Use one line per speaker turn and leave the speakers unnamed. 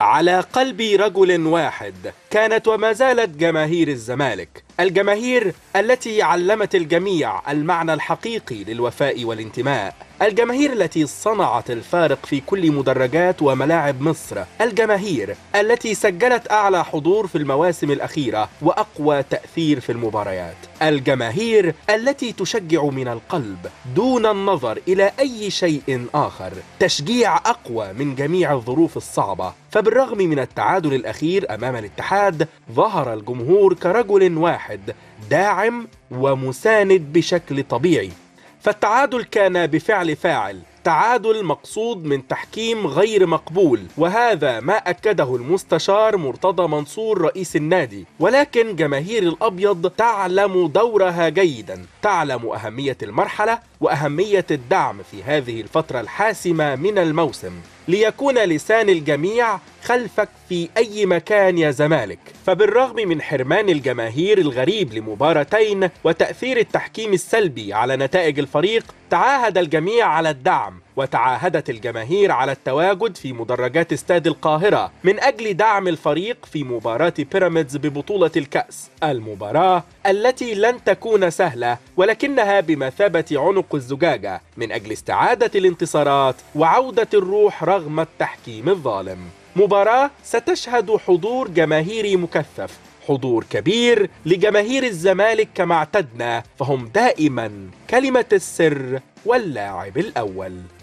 على قلب رجل واحد كانت وما زالت جماهير الزمالك الجماهير التي علمت الجميع المعنى الحقيقي للوفاء والانتماء الجماهير التي صنعت الفارق في كل مدرجات وملاعب مصر الجماهير التي سجلت أعلى حضور في المواسم الأخيرة وأقوى تأثير في المباريات الجماهير التي تشجع من القلب دون النظر إلى أي شيء آخر تشجيع أقوى من جميع الظروف الصعبة فبالرغم من التعادل الأخير أمام الاتحاد ظهر الجمهور كرجل واحد داعم ومساند بشكل طبيعي فالتعادل كان بفعل فاعل تعادل مقصود من تحكيم غير مقبول وهذا ما أكده المستشار مرتضى منصور رئيس النادي ولكن جماهير الأبيض تعلم دورها جيدا تعلم أهمية المرحلة وأهمية الدعم في هذه الفترة الحاسمة من الموسم ليكون لسان الجميع خلفك في أي مكان يا زمالك فبالرغم من حرمان الجماهير الغريب لمباراتين وتأثير التحكيم السلبي على نتائج الفريق تعاهد الجميع على الدعم وتعاهدت الجماهير على التواجد في مدرجات استاد القاهرة من أجل دعم الفريق في مباراة بيراميدز ببطولة الكأس المباراة التي لن تكون سهلة ولكنها بمثابة عنق الزجاجة من أجل استعادة الانتصارات وعودة الروح رغم التحكيم الظالم مباراة ستشهد حضور جماهيري مكثف حضور كبير لجماهير الزمالك كما اعتدنا فهم دائما كلمة السر واللاعب الأول